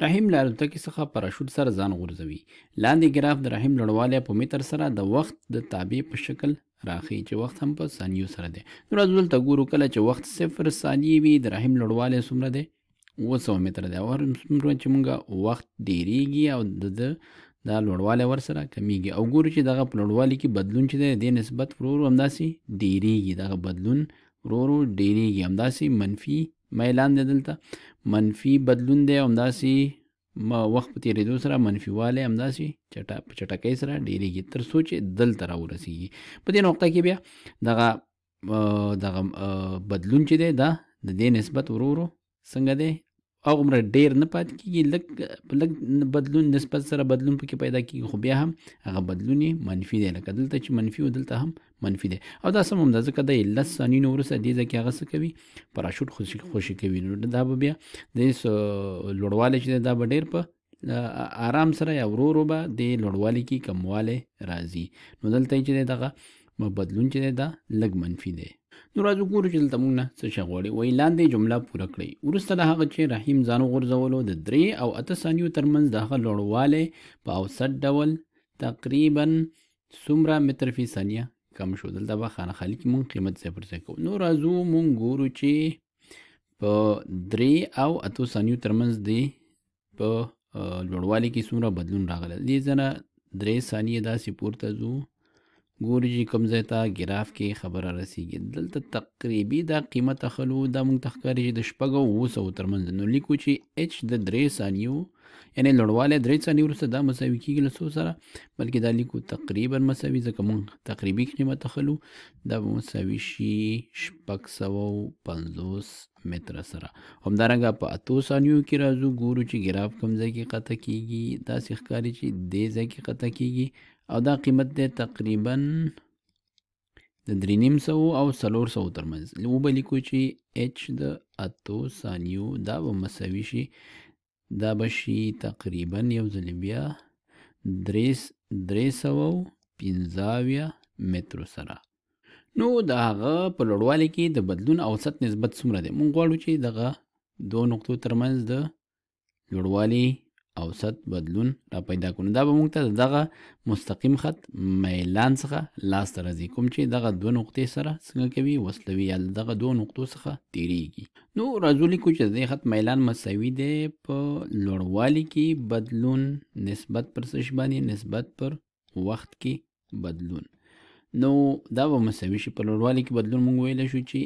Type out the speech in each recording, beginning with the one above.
رحم له الوتکې څخه پراشوټ سره ځان غورځوي لاندې ګراف د رحم لړوالی په متر سره د وخت د تابع په شکل راخی چې وخت هم په ثانیو سره دی نو راځو دلته ګورو کله چې وخت صفر ثانیې وي د رحم لړوالی څومره دی اووه سوه متره دی او هر څومره چې مونږه وخت ډېرېږي او د ده دا لوړوالی ورسره کمیږي او ګورو چې دغه په لوړوالي کې بدلون چې دی د دې نسبت ورو ورو همداسې ډېرېږي دغه بدلون ورو ورو ډېرېږي همداسې منفي میلان دی دلته منفي بدلون دی همداسې ما وخت په تېرېدو سره منفي والی همداسې چټه په چټکۍ سره ډېرېږي تر څو چې دلته راورسېږي په دې نقطه کې بیا دغه دغه بدلون چې دی دا د دې نسبت ورو ورو څنګه دی هغومره ډیر نه پاتې کېږي لږ لږ بدلون نسبت سره بدلون پکې پیدا کېږي خو بیا هم هغه بدلون یې منفي دی لکه دلته چې منفي و دلته هم منفي دی او دا سم هم ده ځکه دی لس ثانیو نه وروسته دې ځای کې هغه څه کوي پراشوټ خوشي خوشي کوي نو دا به بیا د لوړوالی چې دی دا به ډیر په آرام سره یا ورو ورو به د لوړوالي کې کموالی راځي نو دلته چې دی دغه نو بدلون چې دی دا لږ منفي دی نو راځو ګورو چې دلته موږ نه څه شی غواړي وایي لاندې جمله پوره کړئ وروسته د هغه چې رحیم ځان وغورځولو د درې او اته ثانیو ترمنځ د هغه لوړوالی په اوسط ډول تقریبا څومره متر فی ثانیه کم شو دلته به خانه خالي کې مونږ قیمت ځای پر ځای کوو نو راځو مونږ ګورو چې په درې او اتو ثانیو ترمنځ دی په لوړوالي کې څومره بدلون راغلی دې ځنه درې ثانیې داسې پورته ځو ګوري چې کوم ځای ته ګراف کې خبره رسیږي دلته تقریبي دا قیمت اخلو دا موږ ته ښکاري چې د شپږو اووه سوو ترمنځ نو لیکو چې اچ د درې ثانیو یعنې لوړوالی درې ثانیې وروسته دا مساوي کېږي له څو سره بلکې دا لیکو تقریبا مساوي ځکه موږ تقریبي قیمت اخلو دا به مساوي شي شپږ سوه پنځوس متره سره همدارنګه په اتو ثانیو کې راځو ګورو چې ګراف کوم ځای کې قطع کېږي داسې ښکاري چې دې ځای کې قطع کېږي او دا قیمت دی تقریبا د درې نیم سوو او څلور سوو ترمنځ وبه لیکو چې اچ د اتو ثانیو دا به مساوي شي دا به شي تقریبا یو ځل بیا درې درې سوه پنځه اویا مترو سره نو د هغه په لوړوالي کې د بدلون اوسط نسبت څومره دی مونږ غواړو چې دغه دوه نقطو ترمنځ د لوړوالي اوسط بدلون را پیدا کړو دا به موږ ته دغه مستقیم خط میلان څخه لاسته راځي کوم چې دغه دوه نقطې سره څنګه کوي وصلوي یا دغه دوه نقطو څخه تیریږي نو راځو لیکو چې د خط میلان مساوي دی په لوړوالي کې بدلون نسبت پر څه باندې نسبت پر وخت کې بدلون نو دا به مساوي شي په لوړوالي کې بدلون موږ ویلی شو چې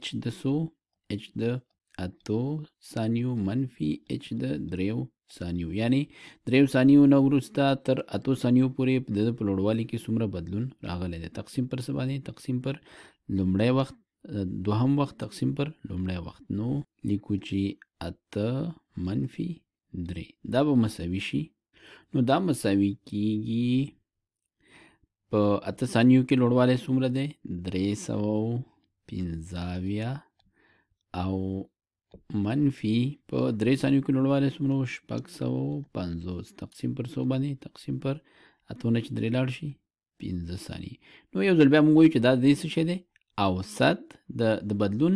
h د څو h د اتو ثانیو منفي اچ د دریو ثانیو یعنی دریو ثانیو نه وروسته تر اتو ثانیو پورې د په لوړوالي کې څومره بدلون راغلی دی تقسیم پر څه باندې تقسیم پر لومړی وخت دوهم وخت تقسیم پر لومړی وخت نو لیکو چې اته منفي درې دا به مساوي شي نو دا مساوي کیږي په اته ثانیو کې لوړوالی څومره دی درې سوه پنځاویا او منفي په درې ثانیو کې لوړوالی څومره شپږ سوه پنځوس تقسیم پر څو باندې تقسیم پر اتو نه چې درې لاړ شي پنځه ثانیې نو یو ځل بیا موږ وایو چې دا د دې څه شی دی اوسط د د بدلون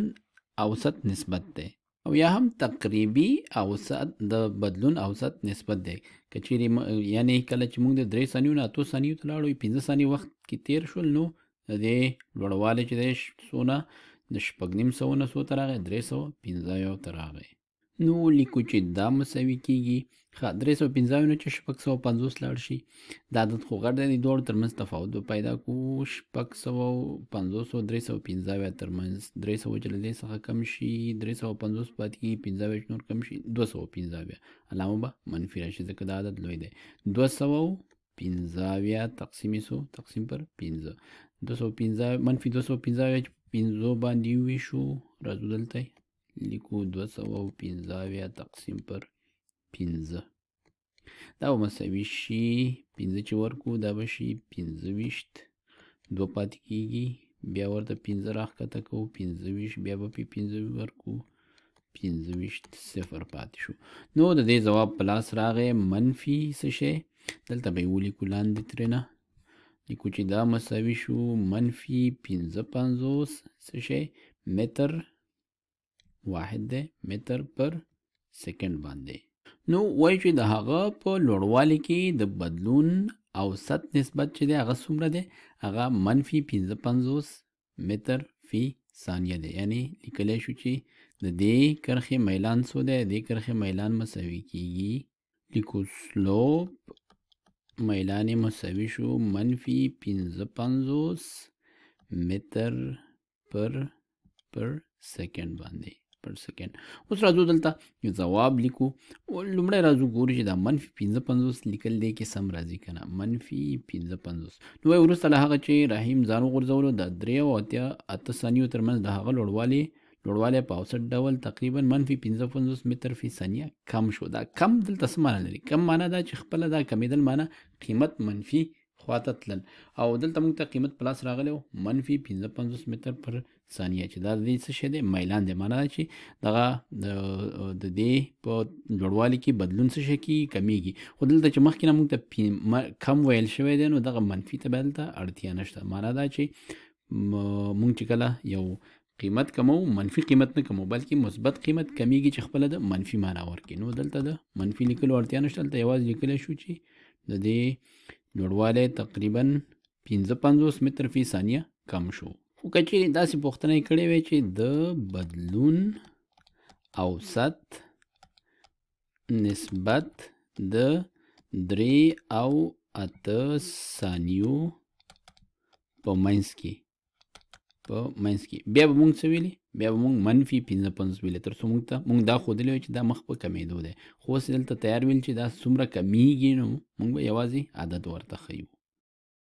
اوسط نسبت دی او یا هم تقریبي اوسط د بدلون اوسط نسبت دی که چیرې یعنې کله چې موږ د درې ثانیو نه اتو ثانیو ته لاړو پنځه ثانیې وخت کې تیر شول نو د دې لوړوالی چې دی څونه د شپږ نیم سوه نه څو ته راغی درې سوه پنځه یو ته راغی نو لیکو چې دا مساوي کیږي ښه درې سوه پنځه یو نه چې شپږ سوه پنځوس لاړ شي دا عدد خو غټ دی د دواړو ترمنځ تفاوت به پیدا کړو شپږ سوه پنځوس او درې سوه پنځه اویا ترمنځ درې سوه چې له دې څخه کم شي درې سوه پنځوس پاتې کېږي پنځه اویا نور کم شي دوه سوه پنځه اویا علامه به منفي راشي ځکه دا عدد لوی دی دوه سوه پنځه اویا تقسیم سو تقسیم پر پنځه دو سو پنځه منفي دو سو پنځه اویا چې پنځو باندې وویشو راځو دلته لیکو دوه سوه او پنځه اویا تقسیم پر پنځه دا به مساوي شي پنځه چې ورکو دا به شي پنځه ویشت دوه پاتې کیږي بیا ورته پنځه راښکته کوو پنځه ویشت بیا به پې پنځه ورکو پنځه ویشت صفر پاتې شو نو د دې ځواب په لاس راغی منفي څه شی دلته به یې ولیکو لاندې ترېنه لیکو چې دا مساوي شو منفي پنځه پنځوس څه شی متر واحد دی متر پر سیکنډ باندې نو وایي چې د هغه په لوړوالي کې د بدلون اوسط نسبت چې دی هغه څومره دی هغه منفي پنځه پنځوس متر فی ثانیه دی یعنی لیکلی شو چې د دې کرښې میلان څو دی د دې کرښې میلان مساوي کیږي لیکو سلوپ میلان مساوي شو منفي پنځه پنځوس متر پر پر سیکنډ باندې پر سیکنډ اوس راځو دلته جواب لیکو لومړی راځو ګورو چې دا منفي پنځه پنځوس لیکل دی کې سم راځي که نه منفي پنځه پنځوس نو وایي وروسته له هغه چې رحیم ځان وغورځولو د درې او اتیا اته ثانیو ترمنځ د هغه لوړوالی لوړوالی په اوسط ډول تقریبا منفي 55 متر فی ثانیه کم شو دا کم دلته څه معنا لري کم معنا دا چې خپله دا کمیدل معنا قیمت منفي خواته تلل او دلته موږ ته قیمت پلاس راغلی و منفي 55 متر پر ثانیه چې دا د دې څه شی دی میلان دی معنا چې دغه د دې په لوړوالي کې بدلون څه شی کې کمیږي خو دلته چې مخکې نه موږ ته کم ویل شوی دی نو دغه منفي ته به دلته اړتیا نشته معنا دا چې موږ چې کله یو قیمت کمو منفي قیمت نه کمو بلکې مثبت قیمت کمیږي چې خپله د منفي معنا ورکړي نو دلته د منفي لیکلو اړتیا نشته دلته یوازې لیکلی شو چې د دې لوړوالی تقریبا پنځه پنځوس متر فی ثانیه کم شو خو که چیرې داسې پوښتنه یې کړې وی چې د بدلون اوسط نسبت د درې او اته ثانیو په منځ کې په مینس کې بیا به مونږ څه ویلي بیا به مونږ منفي پنځه پنځوس ویلي تر څو مونږ ته مونږ دا ښودلی وی چې دا مخ په کمیدو دی خو اوس دلته تیار ویل چې دا څومره کمیږي نو مونږ به یوازې عدد ورته ښیو